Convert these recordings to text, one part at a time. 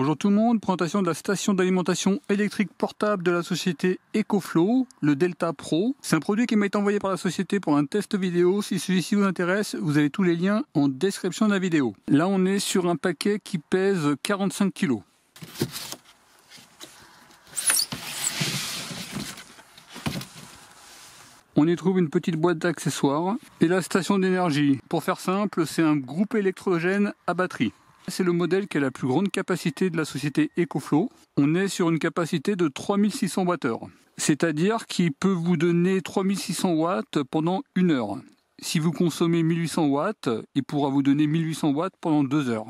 Bonjour tout le monde, présentation de la station d'alimentation électrique portable de la société EcoFlow, le Delta Pro. C'est un produit qui m'a été envoyé par la société pour un test vidéo. Si celui-ci vous intéresse, vous avez tous les liens en description de la vidéo. Là, on est sur un paquet qui pèse 45 kg. On y trouve une petite boîte d'accessoires et la station d'énergie. Pour faire simple, c'est un groupe électrogène à batterie. C'est le modèle qui a la plus grande capacité de la société EcoFlow. On est sur une capacité de 3600 heure c'est-à-dire qu'il peut vous donner 3600 watts pendant une heure. Si vous consommez 1800 watts, il pourra vous donner 1800 watts pendant deux heures,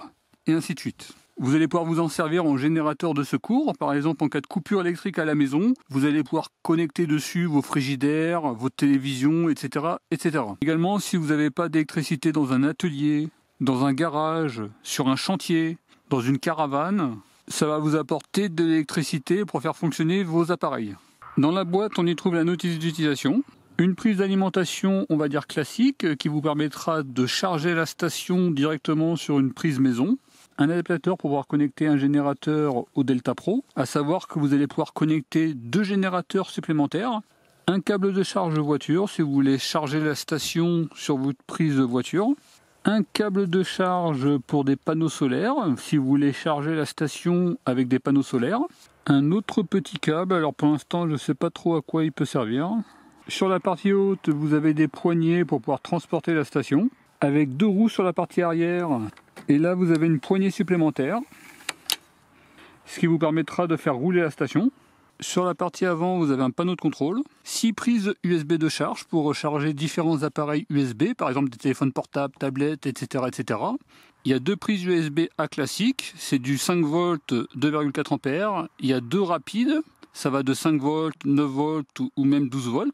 et ainsi de suite. Vous allez pouvoir vous en servir en générateur de secours, par exemple en cas de coupure électrique à la maison. Vous allez pouvoir connecter dessus vos frigidaires, vos télévisions, etc. etc. Également, si vous n'avez pas d'électricité dans un atelier, dans un garage, sur un chantier, dans une caravane, ça va vous apporter de l'électricité pour faire fonctionner vos appareils. Dans la boîte, on y trouve la notice d'utilisation, une prise d'alimentation, on va dire classique, qui vous permettra de charger la station directement sur une prise maison, un adaptateur pour pouvoir connecter un générateur au Delta Pro, à savoir que vous allez pouvoir connecter deux générateurs supplémentaires, un câble de charge de voiture si vous voulez charger la station sur votre prise de voiture, un câble de charge pour des panneaux solaires, si vous voulez charger la station avec des panneaux solaires. Un autre petit câble, alors pour l'instant je ne sais pas trop à quoi il peut servir. Sur la partie haute, vous avez des poignées pour pouvoir transporter la station, avec deux roues sur la partie arrière, et là vous avez une poignée supplémentaire, ce qui vous permettra de faire rouler la station. Sur la partie avant, vous avez un panneau de contrôle, 6 prises USB de charge pour recharger différents appareils USB, par exemple des téléphones portables, tablettes, etc. etc. Il y a deux prises USB A classique, c'est du 5 v 2,4 A. Il y a deux rapides, ça va de 5 v 9 v ou même 12 v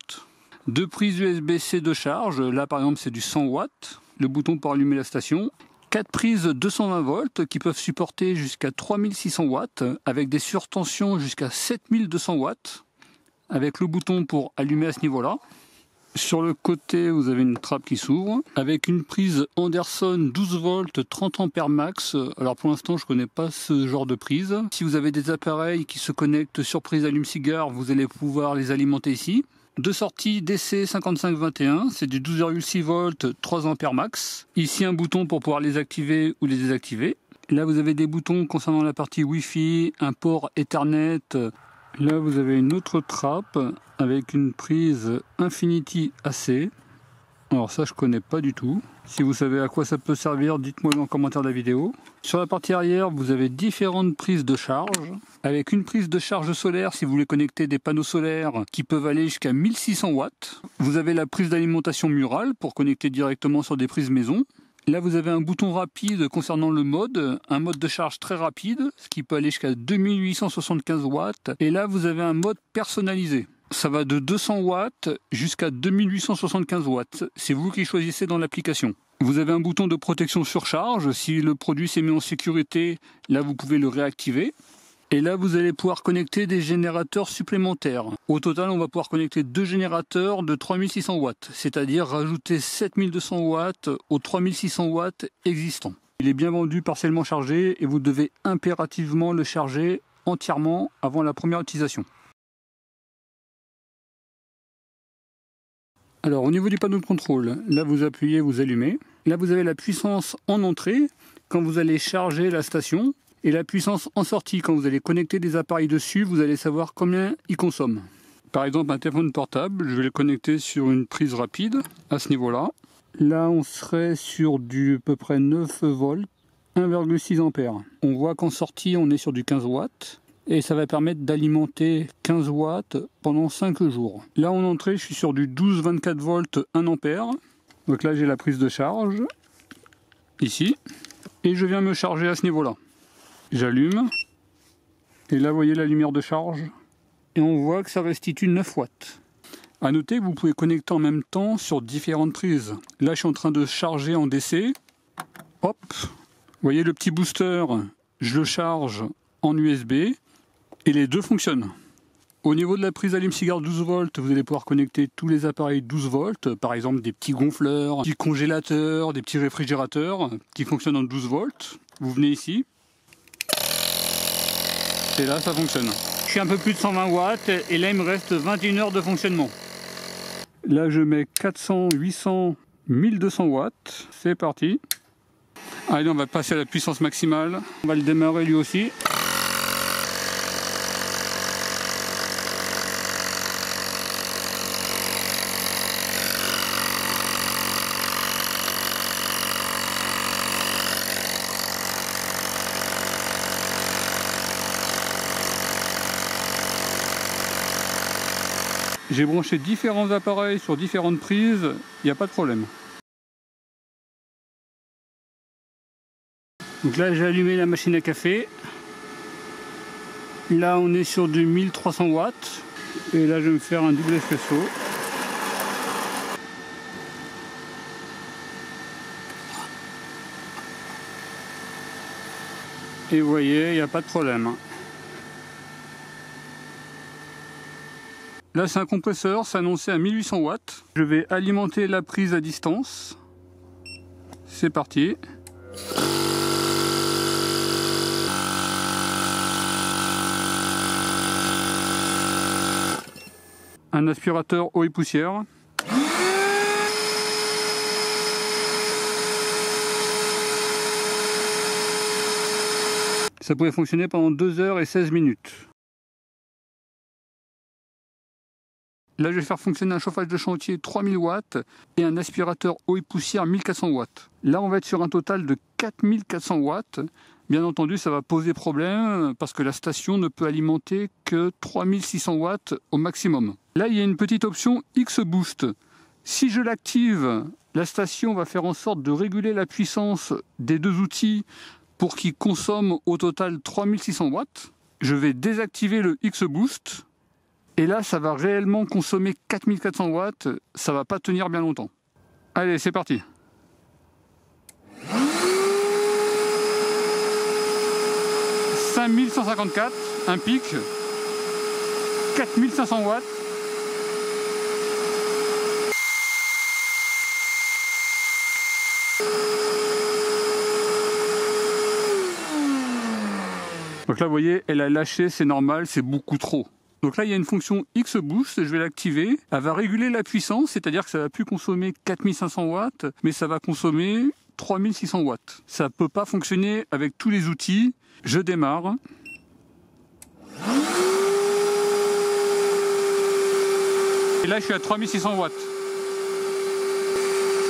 Deux prises USB-C de charge, là par exemple c'est du 100 watts. Le bouton pour allumer la station quatre prises 220 volts qui peuvent supporter jusqu'à 3600 watts avec des surtensions jusqu'à 7200 watts avec le bouton pour allumer à ce niveau-là. Sur le côté, vous avez une trappe qui s'ouvre avec une prise Anderson 12 volts 30 ampères max. Alors pour l'instant, je connais pas ce genre de prise. Si vous avez des appareils qui se connectent sur prise allume cigare, vous allez pouvoir les alimenter ici. Deux sorties DC5521, c'est du 12,6 volts, 3 ampères max. Ici un bouton pour pouvoir les activer ou les désactiver. Là vous avez des boutons concernant la partie Wi-Fi, un port Ethernet. Là vous avez une autre trappe avec une prise Infinity AC. Alors ça je connais pas du tout. Si vous savez à quoi ça peut servir, dites-moi dans les commentaire de la vidéo. Sur la partie arrière, vous avez différentes prises de charge. Avec une prise de charge solaire, si vous voulez connecter des panneaux solaires qui peuvent aller jusqu'à 1600 watts. Vous avez la prise d'alimentation murale pour connecter directement sur des prises maison. Là, vous avez un bouton rapide concernant le mode, un mode de charge très rapide, ce qui peut aller jusqu'à 2875 watts. Et là, vous avez un mode personnalisé ça va de 200 watts jusqu'à 2875 watts. C'est vous qui choisissez dans l'application. Vous avez un bouton de protection surcharge. Si le produit s'est mis en sécurité, là vous pouvez le réactiver. Et là, vous allez pouvoir connecter des générateurs supplémentaires. Au total, on va pouvoir connecter deux générateurs de 3600 watts, c'est-à-dire rajouter 7200 watts aux 3600 watts existants. Il est bien vendu partiellement chargé et vous devez impérativement le charger entièrement avant la première utilisation. Alors au niveau du panneau de contrôle, là vous appuyez, vous allumez. Là vous avez la puissance en entrée quand vous allez charger la station et la puissance en sortie quand vous allez connecter des appareils dessus, vous allez savoir combien ils consomment. Par exemple un téléphone portable, je vais le connecter sur une prise rapide à ce niveau-là. Là on serait sur du à peu près 9 volts, 1,6 ampères. On voit qu'en sortie on est sur du 15 watts et ça va permettre d'alimenter 15 watts pendant 5 jours. Là en entrée, je suis sur du 12-24 volts 1 ampère. Donc là, j'ai la prise de charge ici et je viens me charger à ce niveau-là. J'allume et là, vous voyez la lumière de charge et on voit que ça restitue 9 watts. A noter que vous pouvez connecter en même temps sur différentes prises. Là, je suis en train de charger en DC. Hop, vous voyez le petit booster, je le charge en USB et les deux fonctionnent. Au niveau de la prise allume-cigare 12 volts, vous allez pouvoir connecter tous les appareils 12 volts, par exemple des petits gonfleurs, des petits congélateurs, des petits réfrigérateurs qui fonctionnent en 12 volts. Vous venez ici, c'est là ça fonctionne. Je suis un peu plus de 120 watts et là il me reste 21 heures de fonctionnement. Là je mets 400, 800, 1200 watts. C'est parti. Allez on va passer à la puissance maximale. On va le démarrer lui aussi. J'ai branché différents appareils sur différentes prises, il n'y a pas de problème. Donc là j'ai allumé la machine à café. Là on est sur du 1300 watts. Et là je vais me faire un double espresso. Et vous voyez, il n'y a pas de problème. Hein. Là, c'est un compresseur, c'est annoncé à 1800 watts. Je vais alimenter la prise à distance. C'est parti. Un aspirateur eau et poussière. Ça pourrait fonctionner pendant 2 heures et 16 minutes. Là, je vais faire fonctionner un chauffage de chantier 3000 watts et un aspirateur eau et poussière 1400 watts. Là, on va être sur un total de 4400 watts. Bien entendu, ça va poser problème parce que la station ne peut alimenter que 3600 watts au maximum. Là, il y a une petite option X-Boost. Si je l'active, la station va faire en sorte de réguler la puissance des deux outils pour qu'ils consomment au total 3600 watts. Je vais désactiver le X-Boost et là, ça va réellement consommer 4400 watts, ça va pas tenir bien longtemps. Allez, c'est parti « 5154, un pic, 4500 watts. Donc là, vous voyez, elle a lâché, c'est normal, c'est beaucoup trop. Donc là, il y a une fonction X-Boost, je vais l'activer. Elle va réguler la puissance, c'est-à-dire que ça va plus consommer 4500 watts, mais ça va consommer 3600 watts. Ça ne peut pas fonctionner avec tous les outils. Je démarre. Et là, je suis à 3600 watts.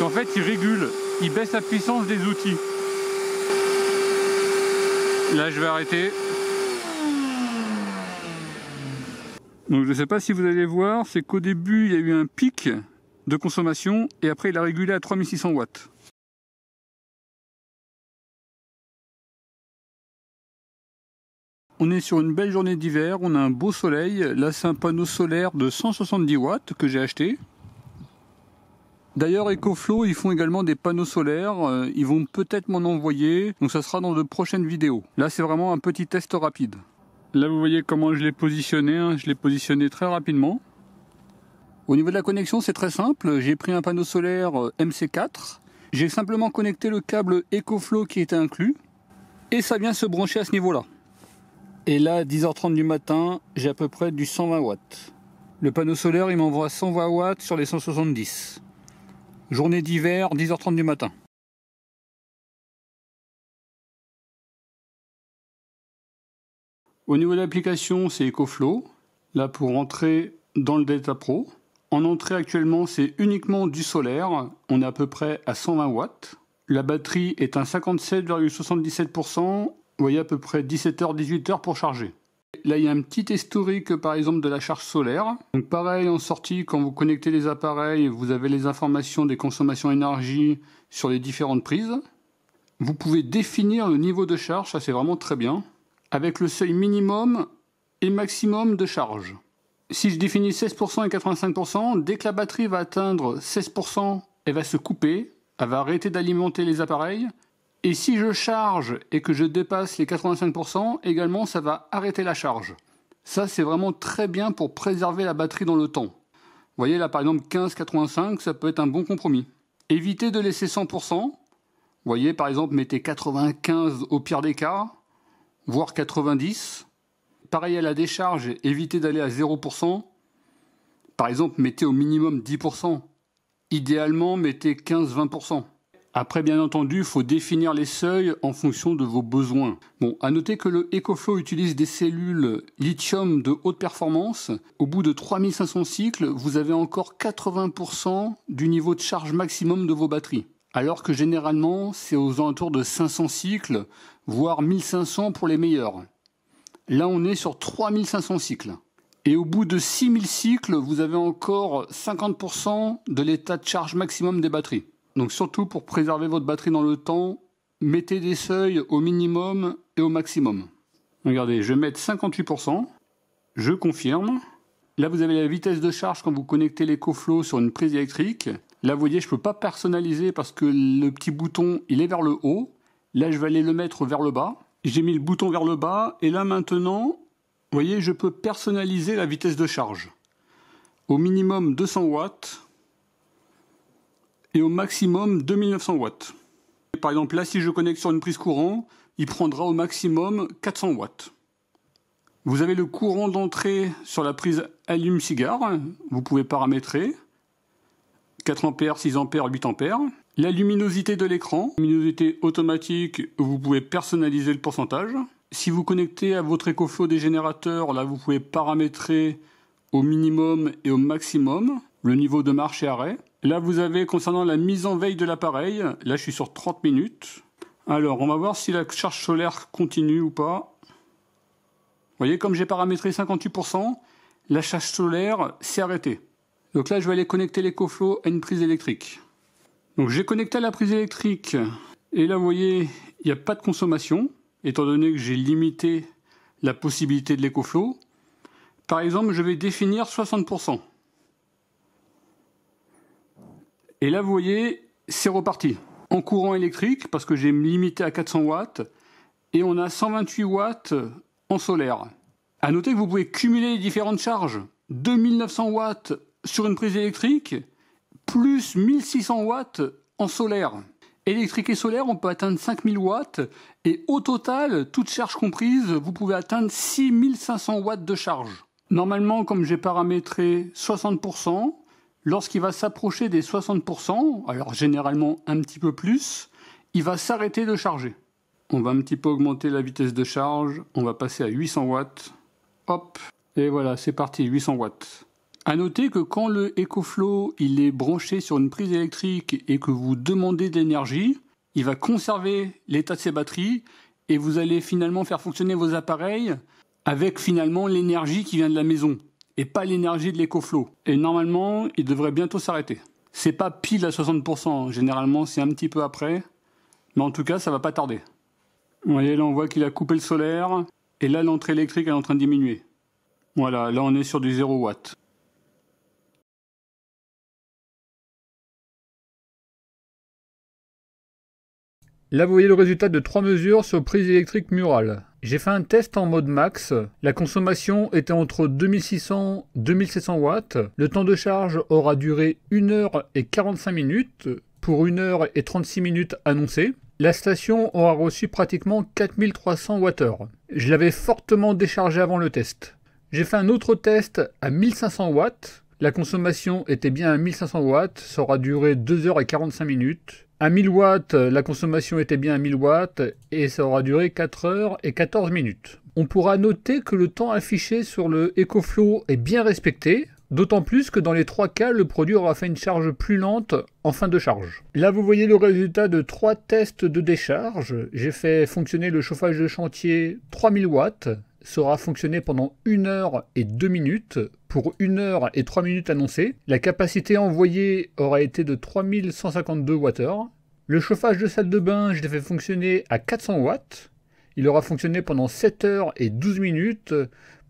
En fait, il régule, il baisse la puissance des outils. Là, je vais arrêter. Donc je ne sais pas si vous allez voir, c'est qu'au début, il y a eu un pic de consommation et après, il a régulé à 3600 watts. On est sur une belle journée d'hiver, on a un beau soleil. Là, c'est un panneau solaire de 170 watts que j'ai acheté. D'ailleurs, EcoFlow, ils font également des panneaux solaires. Euh, ils vont peut-être m'en envoyer, donc ça sera dans de prochaines vidéos. Là, c'est vraiment un petit test rapide. Là, vous voyez comment je l'ai positionné. Hein. Je l'ai positionné très rapidement. Au niveau de la connexion, c'est très simple. J'ai pris un panneau solaire euh, MC4. J'ai simplement connecté le câble EcoFlow qui était inclus. Et ça vient se brancher à ce niveau-là. Et là, 10h30 du matin, j'ai à peu près du 120 watts. Le panneau solaire, il m'envoie 120 watts sur les 170. Journée d'hiver, 10h30 du matin. Au niveau de l'application, c'est EcoFlow. Là, pour rentrer dans le Delta Pro. En entrée actuellement, c'est uniquement du solaire. On est à peu près à 120 watts. La batterie est à 57,77%. Vous voyez à peu près 17h-18h pour charger. Là, il y a un petit historique, par exemple, de la charge solaire. Donc, pareil, en sortie, quand vous connectez les appareils, vous avez les informations des consommations énergie sur les différentes prises. Vous pouvez définir le niveau de charge, ça c'est vraiment très bien avec le seuil minimum et maximum de charge. Si je définis 16% et 85%, dès que la batterie va atteindre 16%, elle va se couper, elle va arrêter d'alimenter les appareils. Et si je charge et que je dépasse les 85%, également ça va arrêter la charge. Ça c'est vraiment très bien pour préserver la batterie dans le temps. Vous voyez là par exemple 15-85, ça peut être un bon compromis. Évitez de laisser 100%. Vous voyez par exemple mettez 95 au pire des cas voire 90. Pareil à la décharge, évitez d'aller à 0%. Par exemple, mettez au minimum 10%. Idéalement, mettez 15-20%. Après, bien entendu, il faut définir les seuils en fonction de vos besoins. Bon, à noter que le EcoFlow utilise des cellules lithium de haute performance. Au bout de 3500 cycles, vous avez encore 80% du niveau de charge maximum de vos batteries alors que généralement c'est aux alentours de 500 cycles, voire 1500 pour les meilleurs. Là on est sur 3500 cycles. Et au bout de 6000 cycles, vous avez encore 50% de l'état de charge maximum des batteries. Donc surtout pour préserver votre batterie dans le temps, mettez des seuils au minimum et au maximum. Regardez, je vais mettre 58%, je confirme. Là vous avez la vitesse de charge quand vous connectez l'écoflow sur une prise électrique. Là, vous voyez, je ne peux pas personnaliser parce que le petit bouton, il est vers le haut. Là, je vais aller le mettre vers le bas. J'ai mis le bouton vers le bas. Et là, maintenant, vous voyez, je peux personnaliser la vitesse de charge. Au minimum 200 watts et au maximum 2900 watts. Par exemple, là, si je connecte sur une prise courant, il prendra au maximum 400 watts. Vous avez le courant d'entrée sur la prise allume-cigare, vous pouvez paramétrer. 4 A, 6 A, 8 A. La luminosité de l'écran, luminosité automatique, vous pouvez personnaliser le pourcentage. Si vous connectez à votre EcoFlow des générateurs, là vous pouvez paramétrer au minimum et au maximum le niveau de marche et arrêt. Là vous avez concernant la mise en veille de l'appareil, là je suis sur 30 minutes. Alors on va voir si la charge solaire continue ou pas. Vous voyez comme j'ai paramétré 58%, la charge solaire s'est arrêtée. Donc là, je vais aller connecter l'écoflow à une prise électrique. Donc j'ai connecté à la prise électrique. Et là, vous voyez, il n'y a pas de consommation, étant donné que j'ai limité la possibilité de l'écoflow. Par exemple, je vais définir 60%. Et là, vous voyez, c'est reparti. En courant électrique, parce que j'ai limité à 400 watts, et on a 128 watts en solaire. À noter que vous pouvez cumuler les différentes charges. 2900 watts sur une prise électrique, plus 1600 watts en solaire. Électrique et solaire, on peut atteindre 5000 watts et au total, toute charge comprise, vous pouvez atteindre 6500 watts de charge. Normalement, comme j'ai paramétré 60%, lorsqu'il va s'approcher des 60%, alors généralement un petit peu plus, il va s'arrêter de charger. On va un petit peu augmenter la vitesse de charge, on va passer à 800 watts. Hop, et voilà, c'est parti, 800 watts. À noter que quand le EcoFlow il est branché sur une prise électrique et que vous demandez de l'énergie, il va conserver l'état de ses batteries et vous allez finalement faire fonctionner vos appareils avec finalement l'énergie qui vient de la maison et pas l'énergie de l'EcoFlow. Et normalement, il devrait bientôt s'arrêter. C'est pas pile à 60%, généralement c'est un petit peu après, mais en tout cas ça va pas tarder. Vous voyez là on voit qu'il a coupé le solaire et là l'entrée électrique est en train de diminuer. Voilà, là on est sur du 0 watts. Là, vous voyez le résultat de trois mesures sur prise électrique murale. J'ai fait un test en mode max. La consommation était entre 2600 et 2700 watts. Le temps de charge aura duré 1h45 minutes pour 1h36 minutes annoncées. La station aura reçu pratiquement 4300 Wh. Je l'avais fortement déchargé avant le test. J'ai fait un autre test à 1500 watts. La consommation était bien à 1500 watts, ça aura duré 2h45 minutes. À 1000 watts, la consommation était bien à 1000 watts et ça aura duré 4 heures et 14 minutes. On pourra noter que le temps affiché sur le EcoFlow est bien respecté, d'autant plus que dans les trois cas, le produit aura fait une charge plus lente en fin de charge. Là, vous voyez le résultat de trois tests de décharge. J'ai fait fonctionner le chauffage de chantier 3000 watts sera fonctionné pendant 1 heure et 2 minutes pour 1 heure et 3 minutes annoncées. La capacité envoyée aura été de 3152 Wh. Le chauffage de salle de bain, je l'ai fait fonctionner à 400 watts. Il aura fonctionné pendant 7 heures et 12 minutes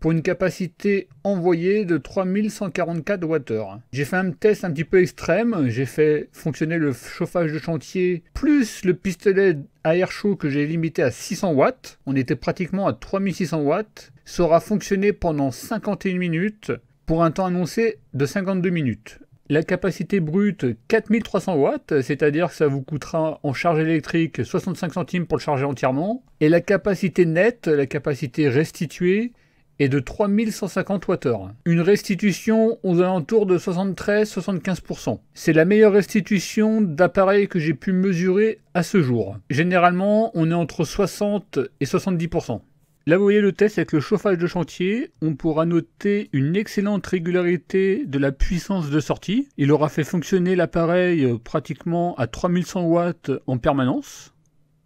pour une capacité envoyée de 3144 watts-heure. J'ai fait un test un petit peu extrême, j'ai fait fonctionner le chauffage de chantier plus le pistolet à air chaud que j'ai limité à 600 watts, on était pratiquement à 3600 watts, ça aura fonctionné pendant 51 minutes pour un temps annoncé de 52 minutes. La capacité brute 4300 watts, c'est-à-dire que ça vous coûtera en charge électrique 65 centimes pour le charger entièrement. Et la capacité nette, la capacité restituée, et de 3150 Wh. Une restitution aux alentours de 73-75%. C'est la meilleure restitution d'appareil que j'ai pu mesurer à ce jour. Généralement, on est entre 60 et 70%. Là, vous voyez le test avec le chauffage de chantier. On pourra noter une excellente régularité de la puissance de sortie. Il aura fait fonctionner l'appareil euh, pratiquement à 3100 watts en permanence.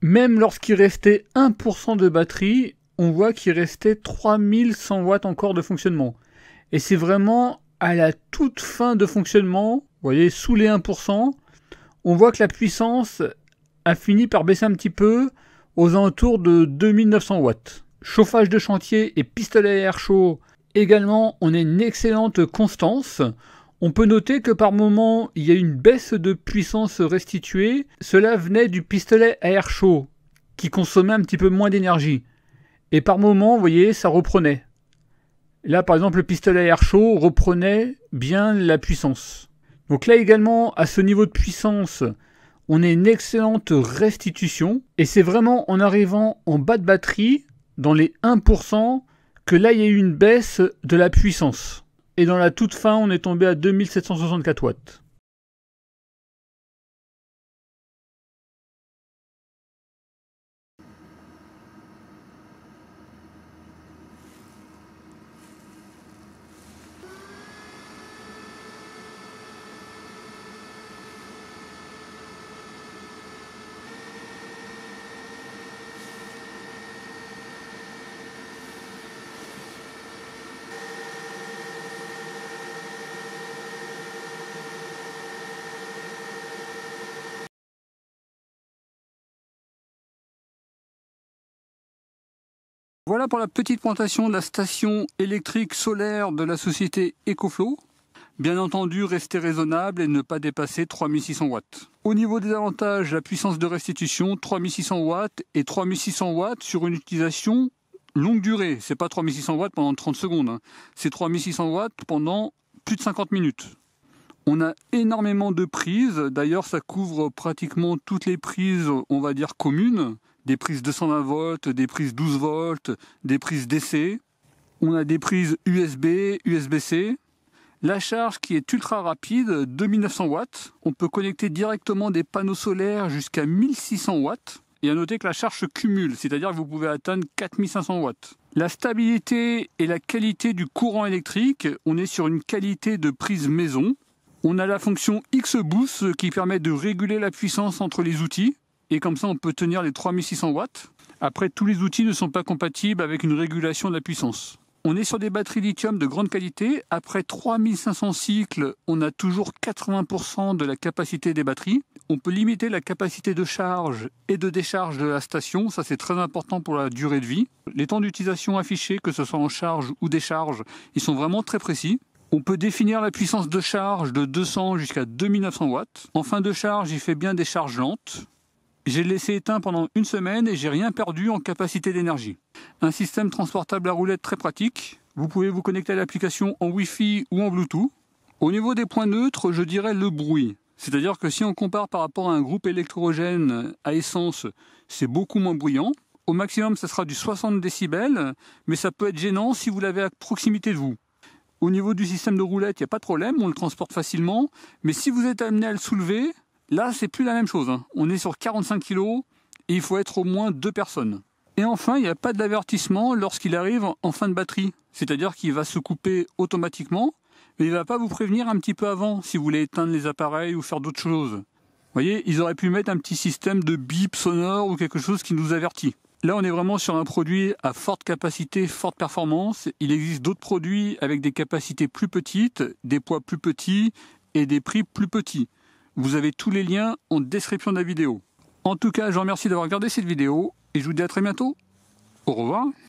Même lorsqu'il restait 1% de batterie, on voit qu'il restait 3100 watts encore de fonctionnement. Et c'est vraiment à la toute fin de fonctionnement, vous voyez, sous les 1%, on voit que la puissance a fini par baisser un petit peu aux alentours de 2900 watts. Chauffage de chantier et pistolet à air chaud, également, on a une excellente constance. On peut noter que par moment, il y a une baisse de puissance restituée. Cela venait du pistolet à air chaud, qui consommait un petit peu moins d'énergie. Et par moment vous voyez, ça reprenait. Là, par exemple, le pistolet à air chaud reprenait bien la puissance. Donc là également, à ce niveau de puissance, on a une excellente restitution. Et c'est vraiment en arrivant en bas de batterie, dans les 1%, que là, il y a eu une baisse de la puissance. Et dans la toute fin, on est tombé à 2764 watts. Voilà pour la petite plantation de la station électrique solaire de la société EcoFlow. Bien entendu, rester raisonnable et ne pas dépasser 3600 watts. Au niveau des avantages, la puissance de restitution 3600 watts et 3600 watts sur une utilisation longue durée. C'est pas 3600 watts pendant 30 secondes, hein. c'est 3600 watts pendant plus de 50 minutes. On a énormément de prises, d'ailleurs ça couvre pratiquement toutes les prises, on va dire communes des prises 220 volts, des prises 12 volts, des prises DC. On a des prises USB, USB-C. La charge qui est ultra rapide, 2900 watts. On peut connecter directement des panneaux solaires jusqu'à 1600 watts. Et à noter que la charge cumule, c'est-à-dire que vous pouvez atteindre 4500 watts. La stabilité et la qualité du courant électrique, on est sur une qualité de prise maison. On a la fonction X-Boost qui permet de réguler la puissance entre les outils. Et comme ça, on peut tenir les 3600 watts. Après, tous les outils ne sont pas compatibles avec une régulation de la puissance. On est sur des batteries lithium de grande qualité. Après 3500 cycles, on a toujours 80% de la capacité des batteries. On peut limiter la capacité de charge et de décharge de la station. Ça, c'est très important pour la durée de vie. Les temps d'utilisation affichés, que ce soit en charge ou décharge, ils sont vraiment très précis. On peut définir la puissance de charge de 200 jusqu'à 2900 watts. En fin de charge, il fait bien des charges lentes. J'ai laissé éteint pendant une semaine et j'ai rien perdu en capacité d'énergie. Un système transportable à roulette très pratique. Vous pouvez vous connecter à l'application en Wi-Fi ou en Bluetooth. Au niveau des points neutres, je dirais le bruit. C'est-à-dire que si on compare par rapport à un groupe électrogène à essence, c'est beaucoup moins bruyant. Au maximum, ça sera du 60 décibels, mais ça peut être gênant si vous l'avez à proximité de vous. Au niveau du système de roulette, il n'y a pas de problème, on le transporte facilement, mais si vous êtes amené à le soulever, Là, c'est plus la même chose. Hein. On est sur 45 kg et il faut être au moins deux personnes. Et enfin, il n'y a pas d'avertissement lorsqu'il arrive en fin de batterie. C'est-à-dire qu'il va se couper automatiquement, mais il ne va pas vous prévenir un petit peu avant si vous voulez éteindre les appareils ou faire d'autres choses. Vous voyez, ils auraient pu mettre un petit système de bip sonore ou quelque chose qui nous avertit. Là, on est vraiment sur un produit à forte capacité, forte performance. Il existe d'autres produits avec des capacités plus petites, des poids plus petits et des prix plus petits. Vous avez tous les liens en description de la vidéo. En tout cas, je vous remercie d'avoir regardé cette vidéo et je vous dis à très bientôt. Au revoir.